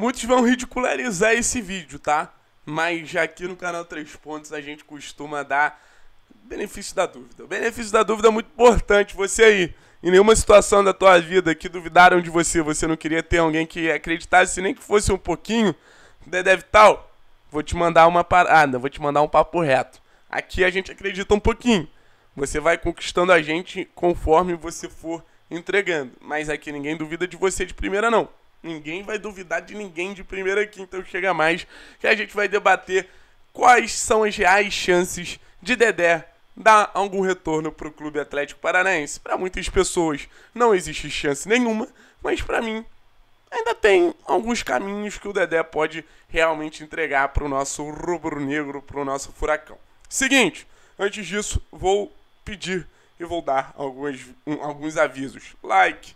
Muitos vão ridicularizar esse vídeo, tá? Mas aqui no canal Três Pontos a gente costuma dar benefício da dúvida. O benefício da dúvida é muito importante. Você aí, em nenhuma situação da tua vida que duvidaram de você, você não queria ter alguém que acreditasse nem que fosse um pouquinho, deve tal, vou te mandar uma parada, vou te mandar um papo reto. Aqui a gente acredita um pouquinho. Você vai conquistando a gente conforme você for entregando. Mas aqui ninguém duvida de você de primeira, não. Ninguém vai duvidar de ninguém de primeira quinta então chega mais, que a gente vai debater quais são as reais chances de Dedé dar algum retorno para o Clube Atlético Paranaense. Para muitas pessoas não existe chance nenhuma, mas para mim ainda tem alguns caminhos que o Dedé pode realmente entregar para o nosso rubro-negro, para o nosso furacão. Seguinte, antes disso, vou pedir e vou dar alguns, um, alguns avisos. Like,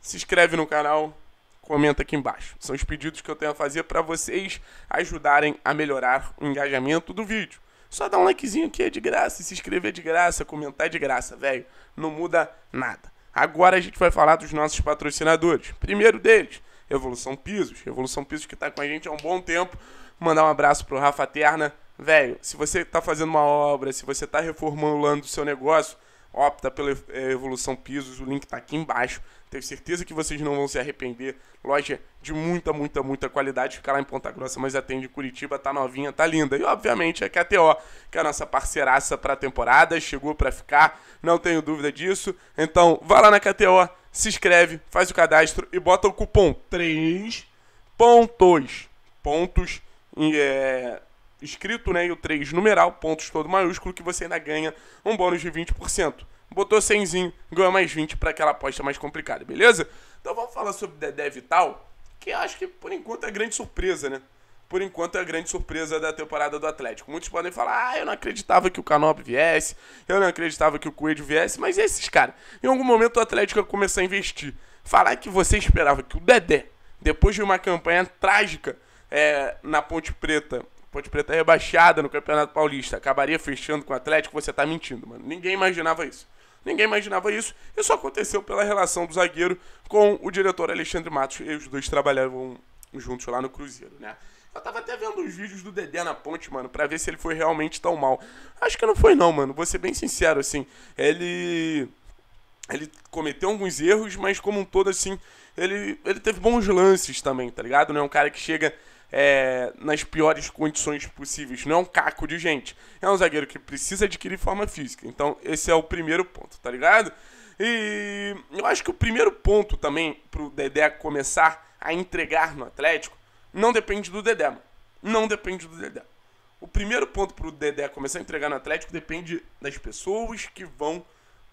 se inscreve no canal, comenta aqui embaixo. São os pedidos que eu tenho a fazer para vocês ajudarem a melhorar o engajamento do vídeo. Só dá um likezinho aqui é de graça, se inscrever é de graça, comentar é de graça, velho. Não muda nada. Agora a gente vai falar dos nossos patrocinadores. Primeiro deles, Evolução Pisos. Evolução Pisos que está com a gente há um bom tempo. Mandar um abraço pro Rafa Terna. Velho, se você está fazendo uma obra, se você está reformulando o seu negócio, opta pela eh, Evolução Pisos, o link está aqui embaixo. Tenho certeza que vocês não vão se arrepender. Loja de muita, muita, muita qualidade. Fica lá em Ponta Grossa, mas atende Curitiba, tá novinha, tá linda. E obviamente é a KTO, que é a nossa parceiraça para a temporada, chegou para ficar, não tenho dúvida disso. Então, vá lá na KTO, se inscreve, faz o cadastro e bota o cupom 3 pontos pontos é, escrito, né? E o 3 numeral, pontos todo maiúsculo, que você ainda ganha um bônus de 20%. Botou 100, ganha mais 20 para aquela aposta mais complicada, beleza? Então vamos falar sobre Dedé Vital, que eu acho que por enquanto é a grande surpresa, né? por enquanto é a grande surpresa da temporada do Atlético. Muitos podem falar, ah, eu não acreditava que o Canop viesse, eu não acreditava que o Coelho viesse, mas esses caras, em algum momento o Atlético ia começar a investir. Falar que você esperava que o Dedé, depois de uma campanha trágica é, na Ponte Preta, Ponte Preta é rebaixada no Campeonato Paulista, acabaria fechando com o Atlético, você tá mentindo, mano. Ninguém imaginava isso. Ninguém imaginava isso. Isso aconteceu pela relação do zagueiro com o diretor Alexandre Matos. E os dois trabalhavam juntos lá no Cruzeiro, né? Eu tava até vendo os vídeos do Dedé na ponte, mano, pra ver se ele foi realmente tão mal. Acho que não foi, não, mano. Vou ser bem sincero, assim. Ele. Ele cometeu alguns erros, mas como um todo, assim, ele, ele teve bons lances também, tá ligado? Não é um cara que chega é, nas piores condições possíveis. Não é um caco de gente. É um zagueiro que precisa adquirir forma física. Então, esse é o primeiro ponto, tá ligado? E eu acho que o primeiro ponto também pro Dedé começar a entregar no Atlético não depende do Dedé, mano. Não depende do Dedé. O primeiro ponto pro Dedé começar a entregar no Atlético depende das pessoas que vão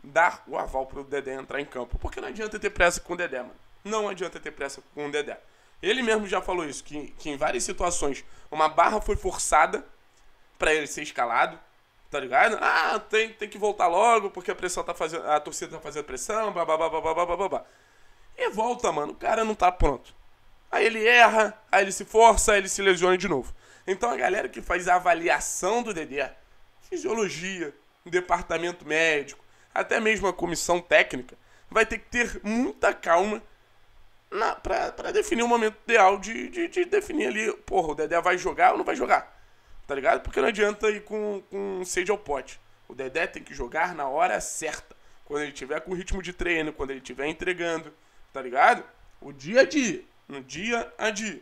dar o aval pro Dedé entrar em campo. Porque não adianta ter pressa com o Dedé, mano. Não adianta ter pressa com o Dedé. Ele mesmo já falou isso, que, que em várias situações uma barra foi forçada para ele ser escalado, tá ligado? Ah, tem, tem que voltar logo porque a pressão tá fazendo, a torcida tá fazendo pressão, blá blá blá blá blá blá E volta, mano, o cara não tá pronto. Aí ele erra, aí ele se força, aí ele se lesiona de novo. Então a galera que faz a avaliação do Dedé, fisiologia, departamento médico, até mesmo a comissão técnica, vai ter que ter muita calma para pra, definir o momento ideal de, de, de, definir ali, porra, o Dedé vai jogar ou não vai jogar. Tá ligado? Porque não adianta ir com, com sede ao pote. O Dedé tem que jogar na hora certa. Quando ele tiver com ritmo de treino, quando ele tiver entregando, tá ligado? O dia a dia. No dia a dia.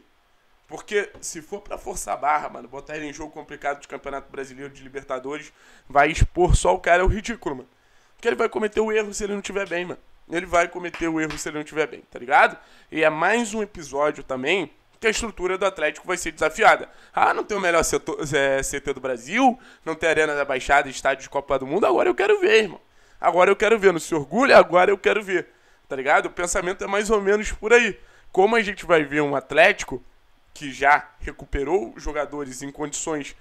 Porque se for para forçar a barra, mano, botar ele em jogo complicado de Campeonato Brasileiro de Libertadores, vai expor só o cara ao é ridículo, mano. Porque ele vai cometer o erro se ele não tiver bem, mano ele vai cometer o erro se ele não estiver bem, tá ligado? E é mais um episódio também que a estrutura do Atlético vai ser desafiada. Ah, não tem o melhor setor, é, CT do Brasil, não tem Arena da Baixada, estádio de Copa do Mundo, agora eu quero ver, irmão. Agora eu quero ver, não se orgulha, agora eu quero ver, tá ligado? O pensamento é mais ou menos por aí. Como a gente vai ver um Atlético que já recuperou jogadores em condições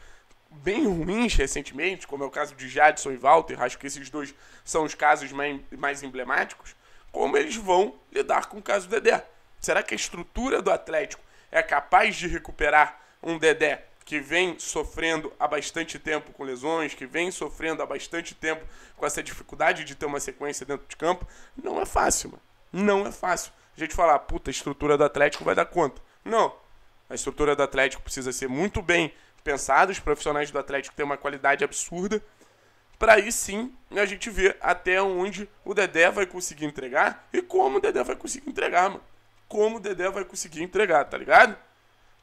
bem ruins recentemente, como é o caso de Jadson e Walter, acho que esses dois são os casos mais, mais emblemáticos, como eles vão lidar com o caso do Dedé. Será que a estrutura do Atlético é capaz de recuperar um Dedé que vem sofrendo há bastante tempo com lesões, que vem sofrendo há bastante tempo com essa dificuldade de ter uma sequência dentro de campo? Não é fácil, mano. Não é fácil. A gente falar, ah, puta, a estrutura do Atlético vai dar conta. Não. A estrutura do Atlético precisa ser muito bem pensada, os profissionais do Atlético têm uma qualidade absurda para aí sim a gente ver até onde o Dedé vai conseguir entregar e como o Dedé vai conseguir entregar, mano. Como o Dedé vai conseguir entregar, tá ligado?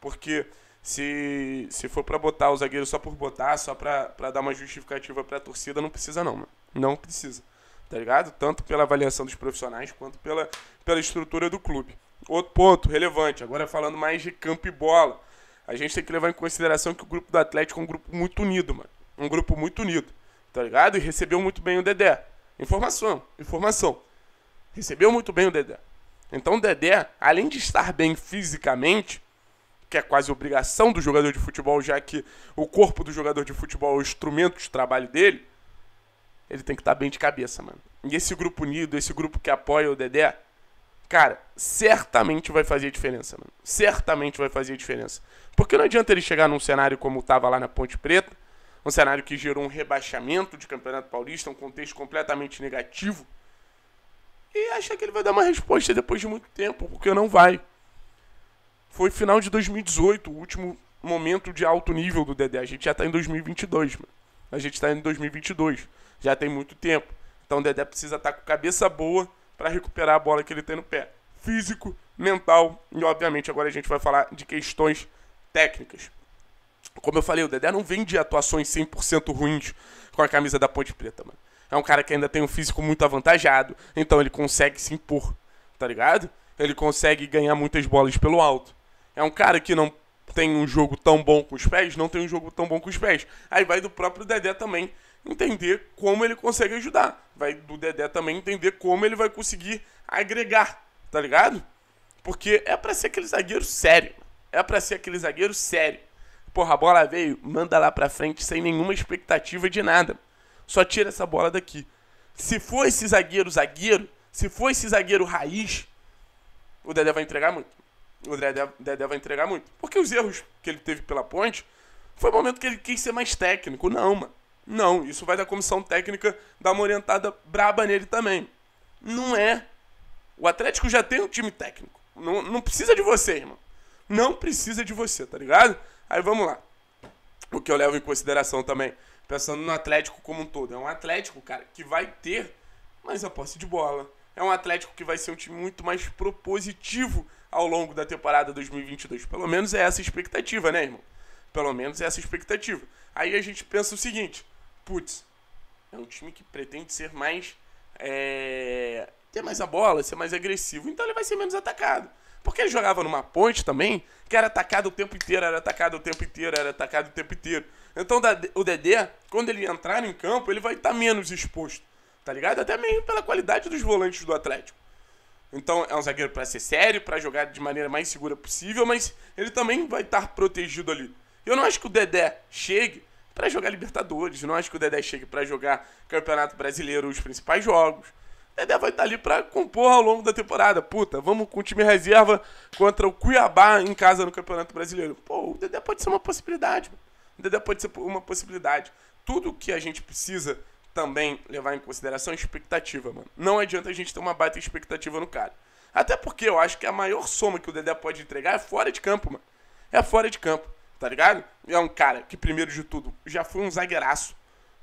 Porque se, se for para botar o zagueiro só por botar, só pra, pra dar uma justificativa pra torcida, não precisa não, mano. Não precisa, tá ligado? Tanto pela avaliação dos profissionais quanto pela, pela estrutura do clube. Outro ponto relevante, agora falando mais de campo e bola. A gente tem que levar em consideração que o grupo do Atlético é um grupo muito unido, mano. Um grupo muito unido tá ligado? E recebeu muito bem o Dedé. Informação, informação. Recebeu muito bem o Dedé. Então o Dedé, além de estar bem fisicamente, que é quase obrigação do jogador de futebol, já que o corpo do jogador de futebol é o instrumento de trabalho dele, ele tem que estar tá bem de cabeça, mano. E esse grupo unido, esse grupo que apoia o Dedé, cara, certamente vai fazer diferença, mano. Certamente vai fazer diferença. Porque não adianta ele chegar num cenário como tava lá na Ponte Preta, um cenário que gerou um rebaixamento de Campeonato Paulista, um contexto completamente negativo. E acha que ele vai dar uma resposta depois de muito tempo, porque não vai. Foi final de 2018, o último momento de alto nível do Dedé. A gente já está em 2022, mano. A gente está em 2022, já tem muito tempo. Então o Dedé precisa estar tá com cabeça boa para recuperar a bola que ele tem no pé. Físico, mental e, obviamente, agora a gente vai falar de questões técnicas. Como eu falei, o Dedé não vende atuações 100% ruins com a camisa da Ponte Preta, mano. É um cara que ainda tem um físico muito avantajado, então ele consegue se impor, tá ligado? Ele consegue ganhar muitas bolas pelo alto. É um cara que não tem um jogo tão bom com os pés, não tem um jogo tão bom com os pés. Aí vai do próprio Dedé também entender como ele consegue ajudar. Vai do Dedé também entender como ele vai conseguir agregar, tá ligado? Porque é para ser aquele zagueiro sério. É para ser aquele zagueiro sério Porra, a bola veio, manda lá pra frente sem nenhuma expectativa de nada. Só tira essa bola daqui. Se for esse zagueiro, zagueiro, se for esse zagueiro raiz, o Dedé vai entregar muito. O Dedé, vai entregar muito. Porque os erros que ele teve pela ponte foi o momento que ele quis ser mais técnico. Não, mano. Não, isso vai da comissão técnica dar uma orientada braba nele também. Não é. O Atlético já tem um time técnico. Não, não precisa de você, irmão. Não precisa de você, tá ligado? Aí vamos lá. O que eu levo em consideração também, pensando no Atlético como um todo. É um Atlético, cara, que vai ter mais a posse de bola. É um Atlético que vai ser um time muito mais propositivo ao longo da temporada 2022. Pelo menos é essa a expectativa, né, irmão? Pelo menos é essa a expectativa. Aí a gente pensa o seguinte: putz, é um time que pretende ser mais. É, ter mais a bola, ser mais agressivo, então ele vai ser menos atacado. Porque ele jogava numa ponte também, que era atacado o tempo inteiro, era atacado o tempo inteiro, era atacado o tempo inteiro. Então o Dedé, quando ele entrar em campo, ele vai estar tá menos exposto, tá ligado? Até mesmo pela qualidade dos volantes do Atlético. Então é um zagueiro para ser sério, para jogar de maneira mais segura possível, mas ele também vai estar tá protegido ali. Eu não acho que o Dedé chegue para jogar Libertadores, não acho que o Dedé chegue para jogar Campeonato Brasileiro, os principais jogos. Dedé vai estar tá ali para compor ao longo da temporada. Puta, vamos com o time reserva contra o Cuiabá em casa no Campeonato Brasileiro. Pô, o Dedé pode ser uma possibilidade. O Dedé pode ser uma possibilidade. Tudo que a gente precisa também levar em consideração é expectativa, mano. Não adianta a gente ter uma baita expectativa no cara. Até porque eu acho que a maior soma que o Dedé pode entregar é fora de campo, mano. É fora de campo, tá ligado? É um cara que, primeiro de tudo, já foi um zagueiraço.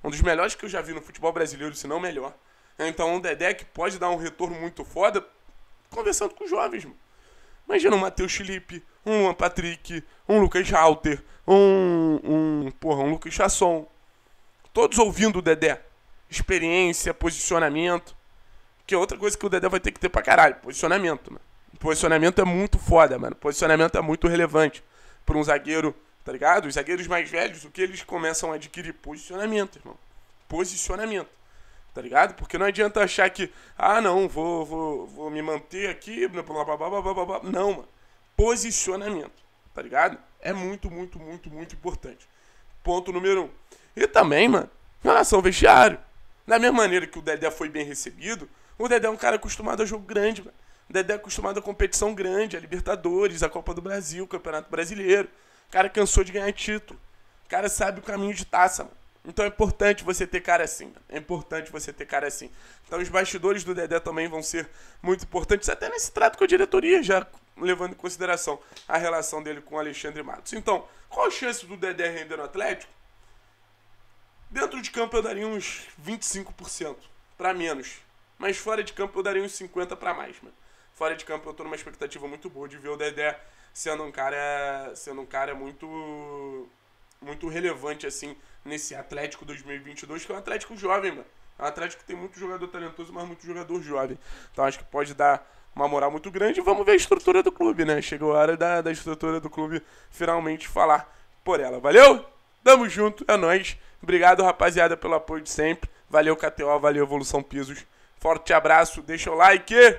Um dos melhores que eu já vi no futebol brasileiro, se não melhor então o Dedé que pode dar um retorno muito foda conversando com os jovens. Mano. Imagina um Matheus Felipe, um Luan Patrick, um Lucas Halter, um, um, porra, um Lucas Chasson. Todos ouvindo o Dedé. Experiência, posicionamento. Que é outra coisa que o Dedé vai ter que ter pra caralho. Posicionamento, mano. Posicionamento é muito foda, mano. Posicionamento é muito relevante para um zagueiro, tá ligado? Os zagueiros mais velhos, o que eles começam a adquirir? Posicionamento, irmão. Posicionamento. Tá ligado? Porque não adianta achar que, ah, não, vou, vou, vou me manter aqui, blá, blá, blá, blá, blá, blá. Não, mano. Posicionamento, tá ligado? É muito, muito, muito, muito importante. Ponto número um. E também, mano, relação ao vestiário. Da mesma maneira que o Dedé foi bem recebido, o Dedé é um cara acostumado a jogo grande, mano. O Dedé é acostumado a competição grande, a Libertadores, a Copa do Brasil, Campeonato Brasileiro. O cara cansou de ganhar título. O cara sabe o caminho de taça, mano. Então é importante você ter cara assim. É importante você ter cara assim. Então os bastidores do Dedé também vão ser muito importantes, até nesse trato com a diretoria, já levando em consideração a relação dele com o Alexandre Matos. Então, qual a chance do Dedé render no Atlético? Dentro de campo eu daria uns 25% para menos. Mas fora de campo eu daria uns 50% para mais, mano. Fora de campo eu tô numa expectativa muito boa de ver o Dedé sendo um cara, sendo um cara muito muito relevante, assim, nesse Atlético 2022, que é um Atlético jovem, mano. É um Atlético que tem muito jogador talentoso, mas muito jogador jovem. Então acho que pode dar uma moral muito grande. Vamos ver a estrutura do clube, né? Chegou a hora da, da estrutura do clube finalmente falar por ela. Valeu? Tamo junto, é nóis. Obrigado, rapaziada, pelo apoio de sempre. Valeu, KTO, valeu, Evolução Pisos. Forte abraço, deixa o like.